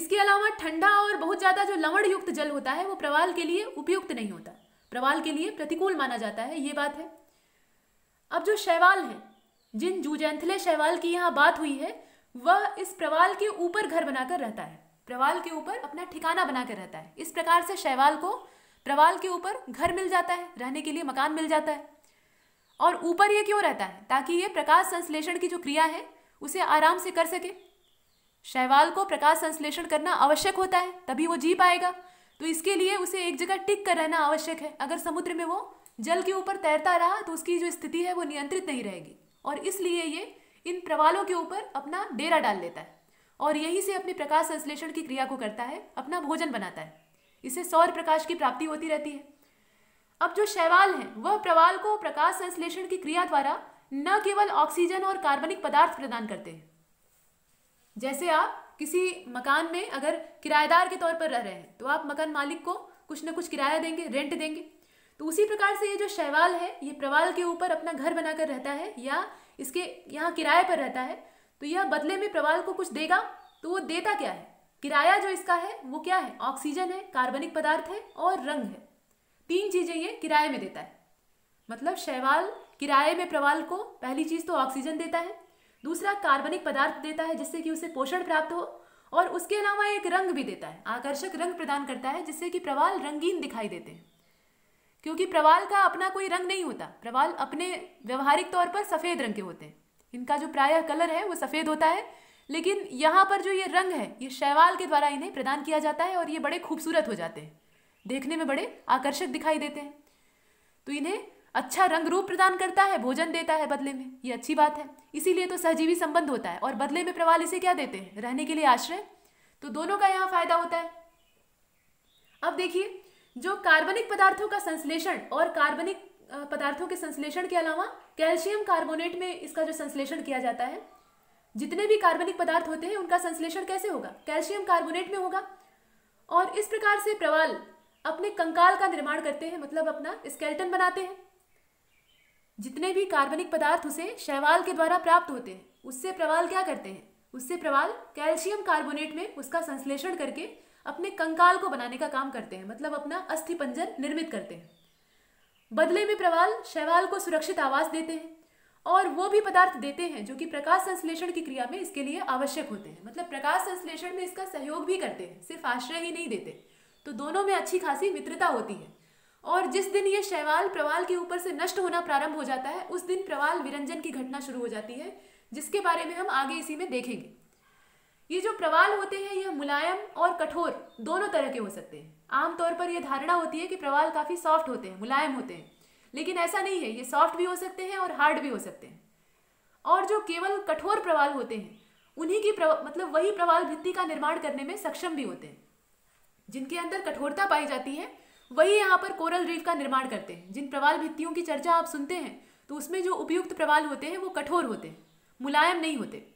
इसके अलावा ठंडा और बहुत ज़्यादा जो लवण युक्त जल होता है वो प्रवाल के लिए उपयुक्त नहीं होता प्रवाल के लिए प्रतिकूल माना जाता है ये बात है अब जो शैवाल हैं जिन जूजैंथले शैवाल की यहाँ बात हुई है वह इस प्रवाल के ऊपर घर बनाकर रहता है प्रवाल के ऊपर अपना ठिकाना बनाकर रहता है इस प्रकार से शैवाल को प्रवाल के ऊपर घर मिल जाता है रहने के लिए मकान मिल जाता है और ऊपर ये क्यों रहता है ताकि ये प्रकाश संश्लेषण की जो क्रिया है उसे आराम से कर सके शैवाल को प्रकाश संश्लेषण करना आवश्यक होता है तभी वो जी पाएगा तो इसके लिए उसे एक जगह टिक कर रहना आवश्यक है अगर समुद्र में वो जल के ऊपर तैरता रहा तो उसकी जो स्थिति है वो नियंत्रित नहीं रहेगी और इसलिए ये इन प्रवालों के ऊपर अपना डेरा डाल लेता है और यहीं से अपने प्रकाश संश्लेषण की क्रिया को करता है अपना भोजन बनाता है इसे सौर प्रकाश की प्राप्ति होती रहती है अब जो शैवाल है वह प्रवाल को प्रकाश संश्लेषण की क्रिया द्वारा न केवल ऑक्सीजन और कार्बनिक पदार्थ प्रदान करते हैं जैसे आप किसी मकान में अगर किराएदार के तौर पर रह रहे हैं तो आप मकान मालिक को कुछ ना कुछ किराया देंगे रेंट देंगे तो उसी प्रकार से ये जो शैवाल है ये प्रवाल के ऊपर अपना घर बनाकर रहता है या इसके यहाँ किराए पर रहता है तो यह बदले में प्रवाल को कुछ देगा तो वो देता क्या है किराया जो इसका है वो क्या है ऑक्सीजन है कार्बनिक पदार्थ है और रंग है तीन चीज़ें ये किराए में देता है मतलब शैवाल किराए में प्रवाल को पहली चीज़ तो ऑक्सीजन देता है दूसरा कार्बनिक पदार्थ देता है जिससे कि उसे पोषण प्राप्त हो और उसके अलावा एक रंग भी देता है आकर्षक रंग प्रदान करता है जिससे कि प्रवाल रंगीन दिखाई देते हैं क्योंकि प्रवाल का अपना कोई रंग नहीं होता प्रवाल अपने व्यवहारिक तौर पर सफ़ेद रंग के होते हैं इनका जो प्रायः कलर है वो सफ़ेद होता है लेकिन यहाँ पर जो ये रंग है ये शैवाल के द्वारा इन्हें प्रदान किया जाता है और ये बड़े खूबसूरत हो जाते हैं देखने में बड़े आकर्षक दिखाई देते हैं तो इन्हें अच्छा रंग रूप प्रदान करता है भोजन देता है बदले में ये अच्छी बात है इसीलिए तो सहजीवी संबंध होता है और बदले में प्रवाल इसे क्या देते हैं रहने के लिए आश्रय तो दोनों का यहाँ फायदा होता है अब देखिए जो कार्बनिक पदार्थों का संश्लेषण और कार्बनिक पदार्थों के संश्लेषण के अलावा कैल्शियम कार्बोनेट में इसका जो संश्लेषण किया जाता है जितने भी कार्बनिक पदार्थ होते हैं उनका संश्लेषण कैसे होगा कैल्शियम कार्बोनेट में होगा और इस प्रकार से प्रवाल अपने कंकाल का निर्माण करते हैं मतलब अपना स्केल्टन बनाते हैं जितने भी कार्बनिक पदार्थ उसे शैवाल के द्वारा प्राप्त होते हैं उससे प्रवाल क्या करते हैं उससे प्रवाल कैल्शियम कार्बोनेट में उसका संश्लेषण करके अपने कंकाल को बनाने का काम करते हैं मतलब अपना अस्थि पंजर निर्मित करते हैं बदले में प्रवाल शैवाल को सुरक्षित आवास देते हैं और वो भी पदार्थ देते हैं जो कि प्रकाश संश्लेषण की क्रिया में इसके लिए आवश्यक होते हैं मतलब प्रकाश संश्लेषण में इसका सहयोग भी करते हैं सिर्फ आश्रय ही नहीं देते तो दोनों में अच्छी खासी मित्रता होती है और जिस दिन ये शैवाल प्रवाल के ऊपर से नष्ट होना प्रारंभ हो जाता है उस दिन प्रवाल विरंजन की घटना शुरू हो जाती है जिसके बारे में हम आगे इसी में देखेंगे ये जो प्रवाल होते हैं यह मुलायम और कठोर दोनों तरह के हो सकते हैं आमतौर पर यह धारणा होती है कि प्रवाल काफ़ी सॉफ्ट होते हैं मुलायम होते हैं लेकिन ऐसा नहीं है ये सॉफ्ट भी हो सकते हैं और हार्ड भी हो सकते हैं और जो केवल कठोर प्रवाल होते हैं उन्हीं की मतलब वही प्रवाल भित्ति का निर्माण करने में सक्षम भी होते हैं जिनके अंदर कठोरता पाई जाती है वही यहाँ पर कोरल रीफ का निर्माण करते हैं जिन प्रवाल भित्तियों की चर्चा आप सुनते हैं तो उसमें जो उपयुक्त प्रवाल होते हैं वो कठोर होते हैं मुलायम नहीं होते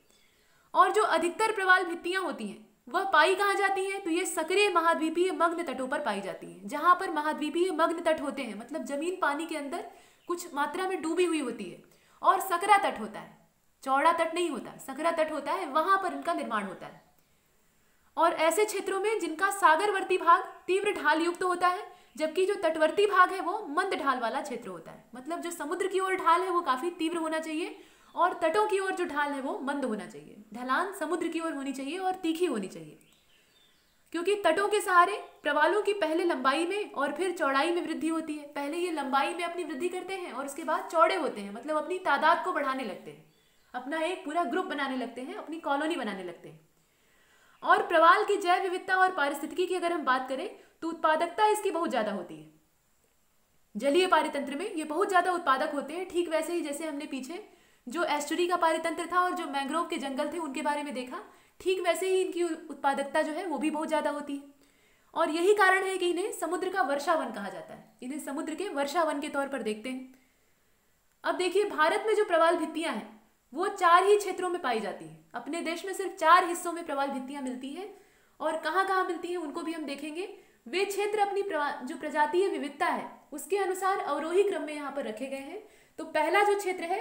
और जो अधिकतर प्रवाल भित्तियां होती हैं वह पाई कहाँ जाती हैं तो ये सक्रिय महाद्वीपीय मग्न तटों पर पाई जाती हैं जहाँ पर महाद्वीपीय मग्न तट होते हैं मतलब जमीन पानी के अंदर कुछ मात्रा में डूबी हुई होती है और सकरा तट होता है चौड़ा तट नहीं होता सकरा तट होता है वहाँ पर इनका निर्माण होता है और ऐसे क्षेत्रों में जिनका सागरवर्ती भाग तीव्र ढाल युक्त तो होता है जबकि जो तटवर्ती भाग है वो मंद ढाल वाला क्षेत्र होता है मतलब जो समुद्र की ओर ढाल है वो काफ़ी तीव्र होना चाहिए और तटों की ओर जो ढाल है वो मंद होना चाहिए ढलान समुद्र की ओर होनी चाहिए और तीखी होनी चाहिए क्योंकि तटों के सहारे प्रवालों की पहले लंबाई में और फिर चौड़ाई में वृद्धि होती है पहले ये लंबाई में अपनी वृद्धि करते हैं और उसके बाद चौड़े होते हैं मतलब अपनी तादाद को बढ़ाने लगते हैं अपना एक पूरा ग्रुप बनाने लगते हैं अपनी कॉलोनी बनाने लगते हैं और प्रवाल की जैव विविधता और पारिस्थितिकी की अगर हम बात करें तो उत्पादकता इसकी बहुत ज़्यादा होती है जलीय पारितंत्र में ये बहुत ज़्यादा उत्पादक होते हैं ठीक वैसे ही जैसे हमने पीछे जो एस्टरी का पारितंत्र था और जो मैंग्रोव के जंगल थे उनके बारे में देखा ठीक वैसे ही इनकी उत्पादकता जो है वो भी बहुत ज़्यादा होती है और यही कारण है कि इन्हें समुद्र का वर्षा वन कहा जाता है इन्हें समुद्र के वर्षा वन के तौर पर देखते हैं अब देखिए भारत में जो प्रवाल भित्तियाँ हैं वो चार ही क्षेत्रों में पाई जाती है अपने देश में सिर्फ चार हिस्सों में प्रवाल भित्तियाँ मिलती हैं और कहाँ कहाँ मिलती हैं उनको भी हम देखेंगे वे क्षेत्र अपनी जो प्रजातीय विविधता है उसके अनुसार अवरोही क्रम में यहाँ पर रखे गए हैं तो पहला जो क्षेत्र है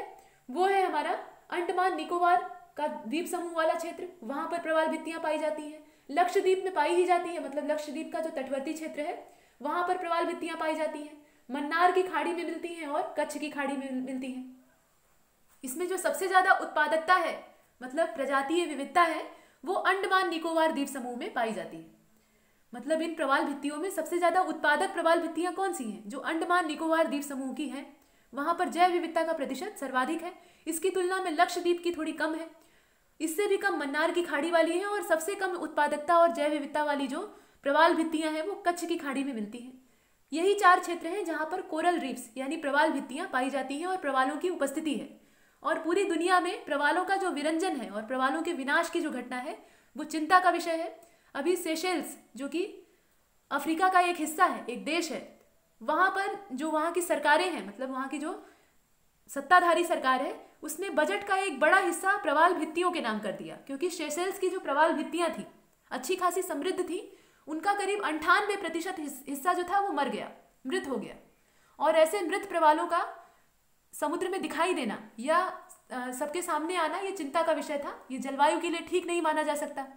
वो है हमारा अंडमान निकोबार का द्वीप समूह वाला क्षेत्र वहां पर प्रवाल भित्तियां पाई जाती हैं लक्षद्वीप में पाई ही जाती है मतलब लक्षद्वीप का जो तटवर्ती क्षेत्र है वहां पर प्रवाल भित्तियां पाई जाती हैं मन्नार की खाड़ी में मिलती हैं और कच्छ की खाड़ी में मिलती हैं इसमें जो सबसे ज्यादा उत्पादकता है मतलब प्रजातीय विविधता है वो अंडमान निकोबार द्वीप समूह में पाई जाती है मतलब इन प्रवाल भित्तियों में सबसे ज्यादा उत्पादक प्रवाल भित्तियां कौन सी हैं जो अंडमान निकोबार द्वीप समूह की हैं वहां पर जैव विविधता का प्रतिशत सर्वाधिक है इसकी तुलना में लक्षद्वीप की थोड़ी कम है इससे भी कम मन्नार की खाड़ी वाली है और सबसे कम उत्पादकता और जैव विविधता वाली जो प्रवाल भित्तियां हैं वो कच्छ की खाड़ी में मिलती हैं यही चार क्षेत्र हैं जहाँ पर कोरल रीफ्स यानी प्रवाल भित्तियाँ पाई जाती हैं और प्रवालों की उपस्थिति है और पूरी दुनिया में प्रवालों का जो विरंजन है और प्रवालों के विनाश की जो घटना है वो चिंता का विषय है अभी सेशेल्स जो कि अफ्रीका का एक हिस्सा है एक देश है वहाँ पर जो वहाँ की सरकारें हैं मतलब वहां की जो सत्ताधारी सरकार है उसने बजट का एक बड़ा हिस्सा प्रवाल भित्तियों के नाम कर दिया क्योंकि शेसेल्स की जो प्रवाल भित्तियाँ थी अच्छी खासी समृद्ध थी उनका करीब अंठानवे प्रतिशत हिस्सा जो था वो मर गया मृत हो गया और ऐसे मृत प्रवालों का समुद्र में दिखाई देना या सबके सामने आना ये चिंता का विषय था ये जलवायु के लिए ठीक नहीं माना जा सकता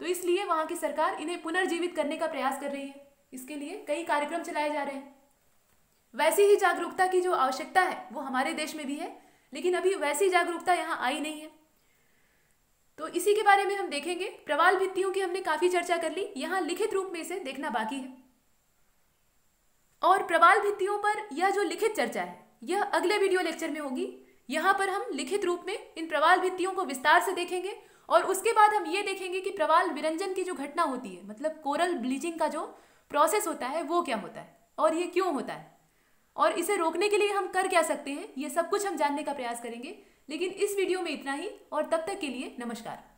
तो इसलिए वहाँ की सरकार इन्हें पुनर्जीवित करने का प्रयास कर रही है इसके लिए कई कार्यक्रम चलाए जा रहे हैं वैसी ही जागरूकता की जो आवश्यकता है वो हमारे देश में भी है लेकिन अभी वैसी जागरूकता यहाँ आई नहीं है तो इसी के बारे में हम देखेंगे प्रवाल भित्तियों की हमने काफ़ी चर्चा कर ली यहाँ लिखित रूप में इसे देखना बाकी है और प्रवाल भित्तियों पर यह जो लिखित चर्चा है यह अगले वीडियो लेक्चर में होगी यहाँ पर हम लिखित रूप में इन प्रवाल भित्तियों को विस्तार से देखेंगे और उसके बाद हम ये देखेंगे कि प्रवाल विरंजन की जो घटना होती है मतलब कोरल ब्लीचिंग का जो प्रोसेस होता है वो क्या होता है और ये क्यों होता है और इसे रोकने के लिए हम कर क्या सकते हैं ये सब कुछ हम जानने का प्रयास करेंगे लेकिन इस वीडियो में इतना ही और तब तक के लिए नमस्कार